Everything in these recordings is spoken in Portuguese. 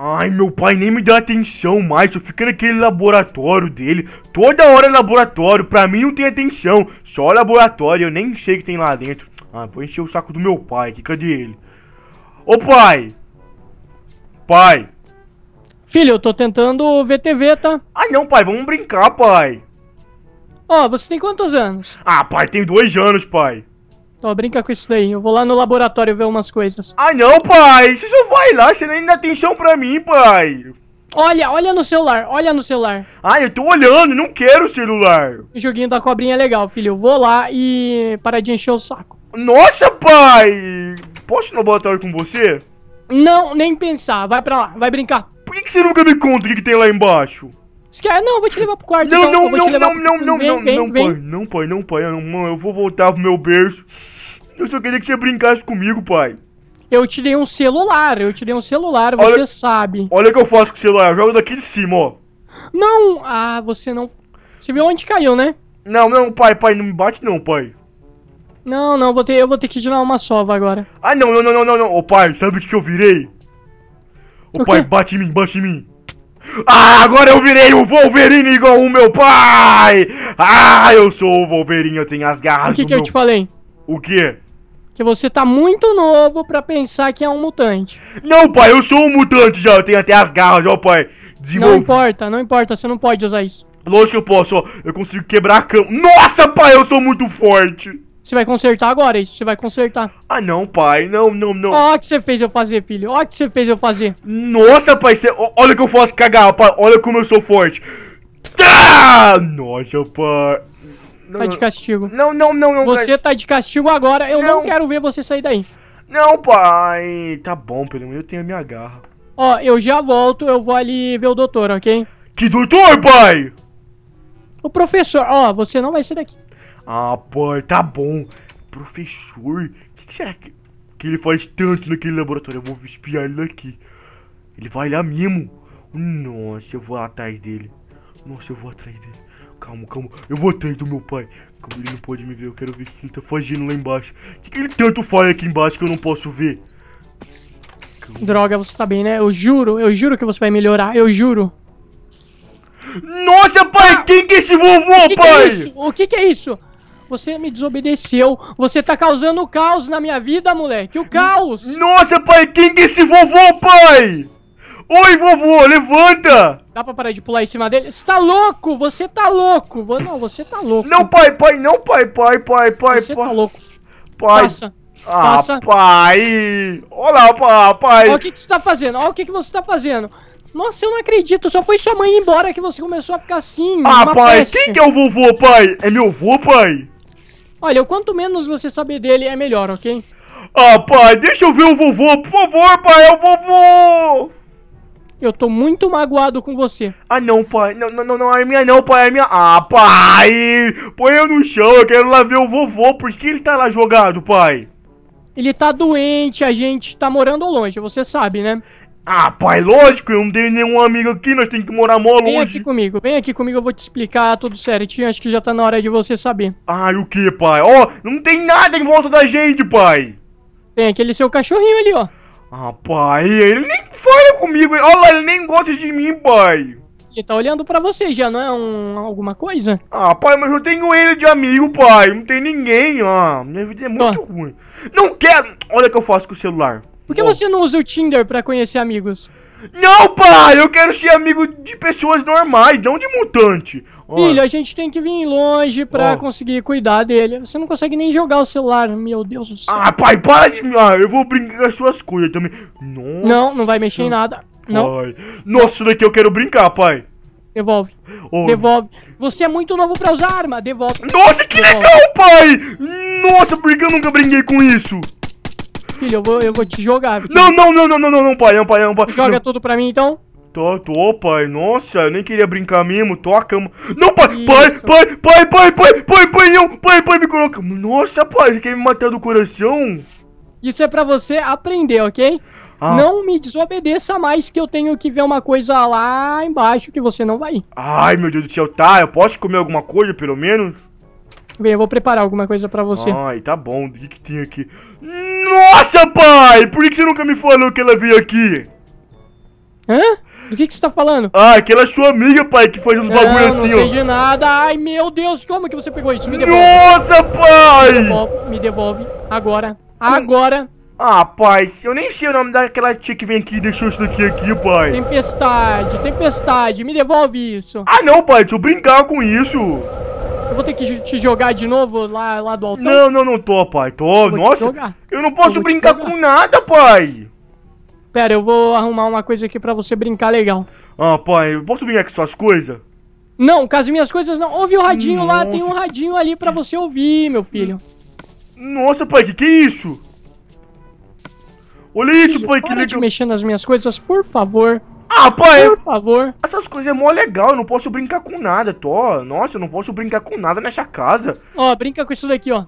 Ai, meu pai nem me dá atenção mais, eu fico naquele laboratório dele. Toda hora é laboratório, pra mim não tem atenção. Só laboratório, eu nem sei o que tem lá dentro. Ah, vou encher o saco do meu pai aqui, cadê ele? Ô pai! Pai! Filho, eu tô tentando ver TV, tá? Ah não, pai, vamos brincar, pai! Ó, oh, você tem quantos anos? Ah, pai, tem dois anos, pai. Ó, brinca com isso daí. Eu vou lá no laboratório ver umas coisas. Ah, não, pai. Você só vai lá. Você nem dá atenção pra mim, pai. Olha, olha no celular. Olha no celular. Ah, eu tô olhando. Não quero celular. O joguinho da cobrinha é legal, filho. Eu vou lá e para de encher o saco. Nossa, pai. Posso ir no laboratório com você? Não, nem pensar. Vai pra lá. Vai brincar. Por que, você nunca me conta o que tem lá embaixo? Os ah, não, eu vou te levar pro quarto. Não, então, não, não, não, pro... não, não, vem, não, vem, não, vem. pai, não, pai, não, pai, mano, eu vou voltar pro meu berço. Eu só queria que você brincasse comigo, pai. Eu te dei um celular, eu te dei um celular, olha, você sabe. Olha o que eu faço com o celular, eu jogo daqui de cima, ó. Não, ah, você não. Você viu onde caiu, né? Não, não, pai, pai, não me bate não, pai. Não, não, vou ter, eu vou ter que tirar uma sova agora. Ah, não, não, não, não, não, não. Ô, pai, sabe o que eu virei? Ô, o pai, quê? bate em mim, bate em mim. Ah, agora eu virei o Wolverine igual o meu pai! Ah, eu sou o Wolverine, eu tenho as garras O que, que meu... eu te falei? O quê? Que você tá muito novo pra pensar que é um mutante. Não, pai, eu sou um mutante já, eu tenho até as garras, ó, pai. Desenvolve... Não importa, não importa, você não pode usar isso. Lógico que eu posso, ó. Eu consigo quebrar a cama. Nossa, pai, eu sou muito forte! Você vai consertar agora isso, você vai consertar. Ah, não, pai, não, não, não. Olha o que você fez eu fazer, filho. Olha o que você fez eu fazer. Nossa, pai, cê... olha que eu faço cagar, pai. Olha como eu sou forte. Tá! Nossa, pai. Não, tá de castigo. Não, não, não, não. Você pai. tá de castigo agora, eu não. não quero ver você sair daí. Não, pai. Tá bom, pelo menos eu tenho a minha garra. Ó, eu já volto, eu vou ali ver o doutor, ok? Que doutor, pai? O professor, ó, você não vai ser daqui. Ah, pô, tá bom. Professor, o que, que, será que, que ele faz tanto naquele laboratório? Eu vou espiar ele aqui. Ele vai lá mesmo. Nossa, eu vou atrás dele. Nossa, eu vou atrás dele. Calma, calma. Eu vou atrás do meu pai. Calma, ele não pode me ver. Eu quero ver o que ele tá fazendo lá embaixo. O que, que ele tanto faz aqui embaixo que eu não posso ver? Calma. Droga, você tá bem, né? Eu juro, eu juro que você vai melhorar. Eu juro. Nossa, pai! Ah! Quem que é esse vovô, o que pai? Que é o que, que é isso? Você me desobedeceu. Você tá causando caos na minha vida, moleque. O caos! Nossa, pai, quem que é esse vovô, pai? Oi, vovô, levanta! Dá pra parar de pular em cima dele? Você tá louco? Você tá louco! Não, você tá louco. Não, pai, pai, não, pai, pai, pai, pai, você tá pai. Você tá louco. Pai. Passa. Ah, Passa. pai! Olha lá, pai! Olha o que, que você tá fazendo, olha o que, que você tá fazendo. Nossa, eu não acredito, só foi sua mãe embora que você começou a ficar assim. Ah, pai, peste. quem que é o vovô, pai? É meu vô, pai? Olha, o quanto menos você saber dele, é melhor, ok? Ah, pai, deixa eu ver o vovô, por favor, pai, é o vovô! Eu tô muito magoado com você. Ah, não, pai. Não, não, não, não, é minha não, pai, é minha... Ah, pai! Põe eu no chão, eu quero lá ver o vovô. Por que ele tá lá jogado, pai? Ele tá doente, a gente tá morando longe, você sabe, né? Ah, pai, lógico, eu não tenho nenhum amigo aqui, nós temos que morar mó longe. Vem aqui comigo, vem aqui comigo, eu vou te explicar tudo certinho, acho que já tá na hora de você saber. Ah, o que, pai? Ó, oh, não tem nada em volta da gente, pai. Tem aquele seu cachorrinho ali, ó. Ah, pai, ele nem fala comigo, olha lá, ele nem gosta de mim, pai. Ele tá olhando pra você, já não é um, alguma coisa? Ah, pai, mas eu tenho ele de amigo, pai, não tem ninguém, ó. minha vida é muito ruim. Não quero, olha o que eu faço com o celular. Por que Bom. você não usa o Tinder pra conhecer amigos? Não, pai! Eu quero ser amigo de pessoas normais, não de mutante. Olha. Ah. Filho, a gente tem que vir longe pra Olha. Ah. conseguir cuidar dele. Você não consegue nem jogar o celular, meu Deus do céu. Ah, pai, para de. Ah, eu vou brincar com as suas coisas também. Nossa. Não, não vai mexer em nada. Não. Pai. Nossa, daqui eu quero brincar, pai. Devolve. Oh. Devolve. Você é muito novo pra usar arma. Devolve. Nossa, que Devolve. legal, pai! Nossa, que eu nunca brinquei com isso? filho, eu vou, eu vou te jogar. Não, não, não, não, não, não, não, pai, não, pai, não, pai. Joga não. tudo pra mim, então? Tô, tô, pai, nossa, eu nem queria brincar mesmo, toca, Não, pai, Isso. pai, pai, pai, pai, pai, pai, pai, não, pai, pai, me coloca. Nossa, pai, você quer me matar do coração? Isso é pra você aprender, ok? Ah. Não me desobedeça mais que eu tenho que ver uma coisa lá embaixo que você não vai. Ai, meu Deus do céu, tá, eu posso comer alguma coisa, pelo menos? Vem, eu vou preparar alguma coisa pra você. Ai, tá bom. O que, que tem aqui? Nossa, pai! Por que, que você nunca me falou que ela veio aqui? Hã? Do que, que você tá falando? Ah, aquela sua amiga, pai, que faz uns bagulho não, assim, ó. Não sei de nada. Ai, meu Deus, como que você pegou isso? Me devolve. Nossa, pai! Me devolve, me devolve. Agora. Hum. Agora. Ah, pai, eu nem sei o nome daquela tia que vem aqui e deixou isso daqui aqui, pai. Tempestade, tempestade, me devolve isso. Ah, não, pai, deixa eu brincar com isso. Eu vou ter que te jogar de novo lá, lá do alto? Não, não, não tô, pai. Tô, nossa. Eu não posso eu brincar com nada, pai. Pera, eu vou arrumar uma coisa aqui pra você brincar legal. Ah, pai, eu posso brincar com suas coisas? Não, com as minhas coisas não. Ouve o radinho nossa. lá, tem um radinho ali pra você ouvir, meu filho. Nossa, pai, que que é isso? Olha isso, filho, pai, que legal. Para de mexer nas minhas coisas, por favor. Ah, pai, é- Por favor. Essas coisas é mó legal, eu não posso brincar com nada, tô. Nossa, eu não posso brincar com nada nessa casa. Ó, brinca com isso daqui, ó.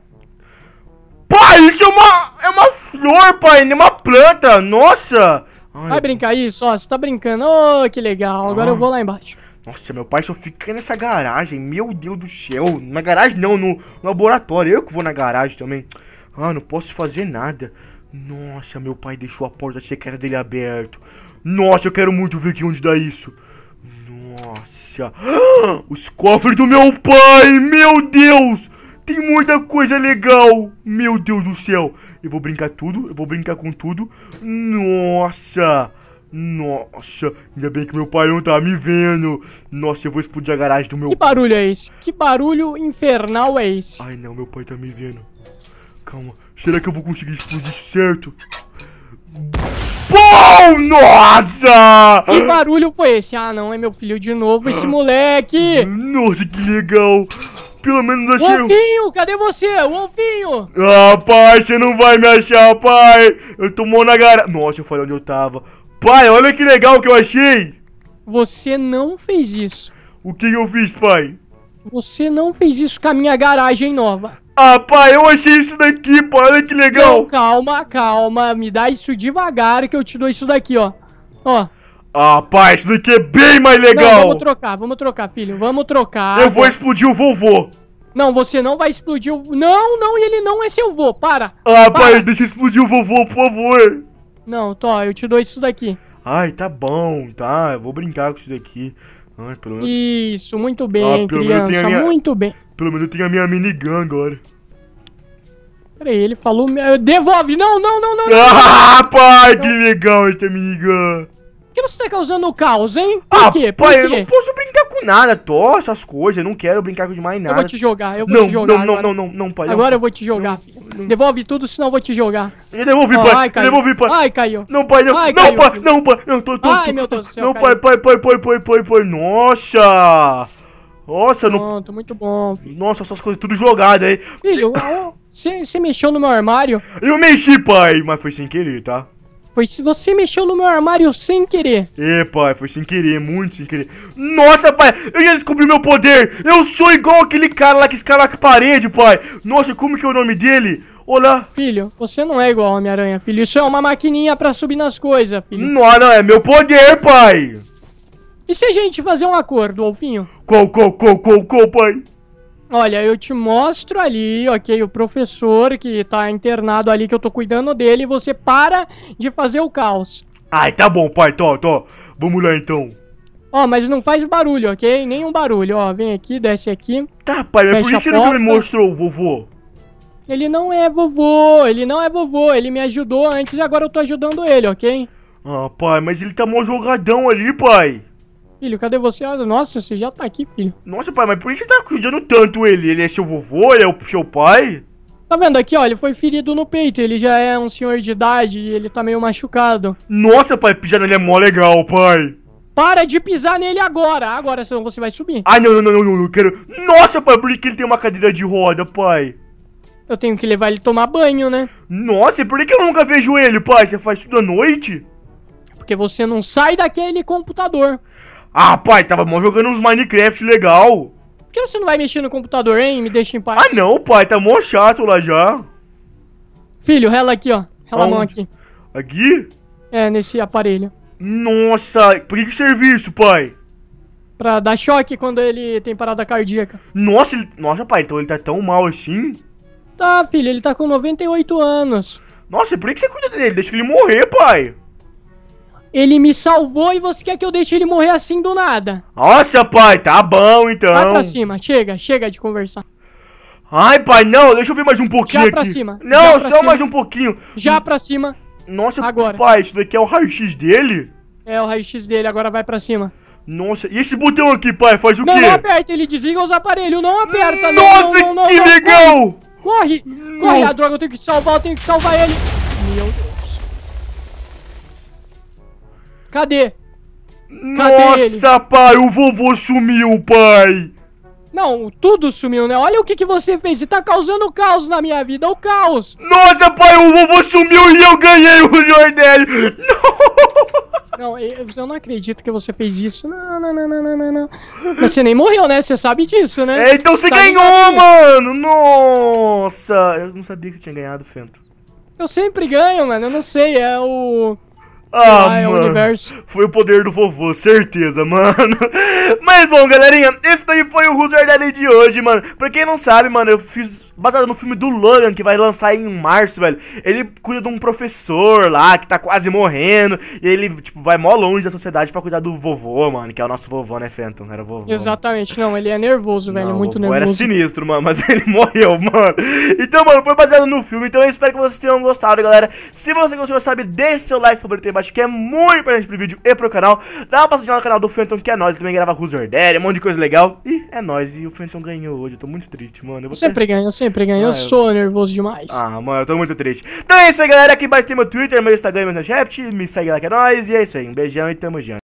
Pai, isso é uma, é uma flor, pai, nem é uma planta, nossa. Ai, Vai brincar isso? ó. você tá brincando. Ô, oh, que legal, agora ah. eu vou lá embaixo. Nossa, meu pai só fica nessa garagem, meu Deus do céu. Na garagem não, no, laboratório, eu que vou na garagem também. Ah, não posso fazer nada. Nossa, meu pai deixou a porta secreta dele aberta. Nossa, eu quero muito ver aqui onde dá isso. Nossa. Os cofres do meu pai, meu Deus. Tem muita coisa legal. Meu Deus do céu. Eu vou brincar tudo, eu vou brincar com tudo. Nossa. Nossa, ainda bem que meu pai não tá me vendo. Nossa, eu vou explodir a garagem do meu Que barulho é esse? Que barulho infernal é esse? Ai não, meu pai tá me vendo. Calma, será que eu vou conseguir explodir certo? Pou! Nossa! Que barulho foi esse? Ah, não, é meu filho de novo, esse moleque! Nossa, que legal! Pelo menos achei... Wolfinho, cadê você? Wolfinho! Ah, pai, você não vai me achar, pai! Eu tô na gara... Nossa, eu falei onde eu tava. Pai, olha que legal que eu achei! Você não fez isso. O que eu fiz, pai? Você não fez isso com a minha garagem nova. Ah, pai, eu achei isso daqui, pô. Olha que legal. Não, calma, calma. Me dá isso devagar que eu te dou isso daqui, ó. Ó. Ah, pai, isso daqui é bem mais legal. Não, vamos trocar, vamos trocar, filho. Vamos trocar. Eu vou explodir o vovô. Não, você não vai explodir o... Não, não, ele não é seu vô, para. Ah, para. pai, deixa eu explodir o vovô, por favor. Não, tô, eu te dou isso daqui. Ai, tá bom, tá. Eu vou brincar com isso daqui. Ai, pelo menos... Isso, muito bem, ah, criança, minha... muito bem. Pelo menos eu tenho a minha minigun agora. Peraí, ele falou. Devolve! Não, não, não, não! Ah, pai, que legal esse minigun! Por que você tá causando caos, hein? Por ah, quê? Por pai, quê? eu não posso brincar com nada, tô, essas coisas, não quero brincar com demais nada. Eu vou te jogar, eu vou não, te jogar. Não, agora. não, não, não, não, pai. Agora não, eu vou te jogar. Devolve tudo, senão eu vou te jogar. Eu devolvi, oh, pai. Ai, caiu. Devolvi, pai. Ai, caiu. Não, pai, não. Ai, não, caiu, pai. Não, pai. Não, tô, tô. Ai, tô, meu Deus do céu. Não, caiu. pai, pai, pai, pai, pai, pai. Nossa! Nossa, não. Pronto, muito bom, filho. Nossa, essas coisas tudo jogadas aí. Filho, você mexeu no meu armário? Eu mexi, pai, mas foi sem querer, tá? Foi se você mexeu no meu armário sem querer. É, pai, foi sem querer, muito sem querer. Nossa, pai, eu já descobri meu poder. Eu sou igual aquele cara lá que escala a parede, pai. Nossa, como que é o nome dele? Olá. Filho, você não é igual Homem-Aranha, filho. Isso é uma maquininha pra subir nas coisas, filho. Não, não, é meu poder, pai. E se a gente fazer um acordo, Alfinho? Qual, qual, qual, qual, qual, pai? Olha, eu te mostro ali, ok? O professor que tá internado ali, que eu tô cuidando dele, e você para de fazer o caos. Ai, tá bom, pai, tô, tô. Vamos lá então. Ó, mas não faz barulho, ok? Nenhum barulho, ó. Vem aqui, desce aqui. Tá, pai, mas por que você nunca me mostrou, vovô? Ele não é vovô, ele não é vovô, ele me ajudou antes e agora eu tô ajudando ele, ok? Ah, pai, mas ele tá mó jogadão ali, pai filho, cadê você? Ah, nossa, você já tá aqui, filho. Nossa, pai, mas por que você tá cuidando tanto ele? Ele é seu vovô? Ele é o seu pai? Tá vendo aqui, ó, ele foi ferido no peito, ele já é um senhor de idade e ele tá meio machucado. Nossa, pai, pisar nele é mó legal, pai. Para de pisar nele agora, agora senão você vai subir. Ah, não, não, não, não, não, eu quero... Nossa, pai, por que ele tem uma cadeira de roda, pai? Eu tenho que levar ele tomar banho, né? Nossa, por que eu nunca vejo ele, pai? Você faz tudo à noite? Porque você não sai daquele computador. Ah, pai, tava mó jogando uns Minecraft legal. Por que você não vai mexer no computador, hein? Me deixa em paz. Ah, não, pai, tá mó chato lá já. Filho, rela aqui, ó. Rela Aonde? a mão aqui. Aqui? É, nesse aparelho. Nossa, por que, que serve isso, pai? Pra dar choque quando ele tem parada cardíaca. Nossa, ele... Nossa, pai, então ele tá tão mal assim? Tá, filho, ele tá com 98 anos. Nossa, por que você cuida dele? Deixa ele morrer, pai. Ele me salvou e você quer que eu deixe ele morrer assim do nada? Nossa, pai, tá bom então. Vai pra cima, chega, chega de conversar. Ai, pai, não, deixa eu ver mais um pouquinho Já pra aqui. cima. Não, só cima. mais um pouquinho. Já pra cima. Nossa, agora. pai, isso daqui é o raio-x dele? É, o raio-x dele, agora vai pra cima. Nossa, e esse botão aqui, pai, faz o não, quê? Não aperta, ele desliga os aparelhos, não aperta. Nossa, não, não, que legal! Corre, corre, corre. a droga, eu tenho que salvar, eu tenho que salvar ele. Meu Deus. Cadê? Cadê Nossa, ele? pai, o vovô sumiu, pai! Não, tudo sumiu, né? Olha o que, que você fez, você tá causando caos na minha vida, o caos! Nossa, pai, o vovô sumiu e eu ganhei o Jordelli! Não! Não, eu, eu não acredito que você fez isso. Não, não, não, não, não, não. Mas você nem morreu, né? Você sabe disso, né? É, então você tá ganhou, mano! Nossa! Eu não sabia que você tinha ganhado, Fento. Eu sempre ganho, mano, eu não sei, é o... Ah, ah, mano. foi o poder do vovô, certeza, mano. Mas bom, galerinha, esse daí foi o Who's Your Daddy de hoje, mano. Pra quem não sabe, mano, eu fiz baseado no filme do Logan, que vai lançar em março, velho. Ele cuida de um professor lá, que tá quase morrendo, e ele, tipo, vai mó longe da sociedade para cuidar do vovô, mano, que é o nosso vovô, né, Fenton? Era vovô. Exatamente, não, ele é nervoso, velho, não, muito nervoso. era sinistro, mano, mas ele morreu, mano. Então, mano, foi baseado no filme, então eu espero que vocês tenham gostado, galera. Se você gostou, sabe, deixe seu like sobre o tema, que é muito importante pro vídeo e pro canal. Dá uma passadinha no canal do Fenton, que é nóis, ele também grava Who's Your Daddy, um monte de coisa legal. E é nóis, e o Fenton ganhou hoje, eu tô muito triste, mano. Eu, sempre ter... ganho, sempre sempre ganhando, né? eu sou nervoso demais. Ah, mano, eu tô muito triste. Então é isso aí, galera. Aqui embaixo tem meu Twitter, meu Instagram, meu Snapchat. Me segue lá que é nóis. E é isso aí. Um beijão e tamo junto.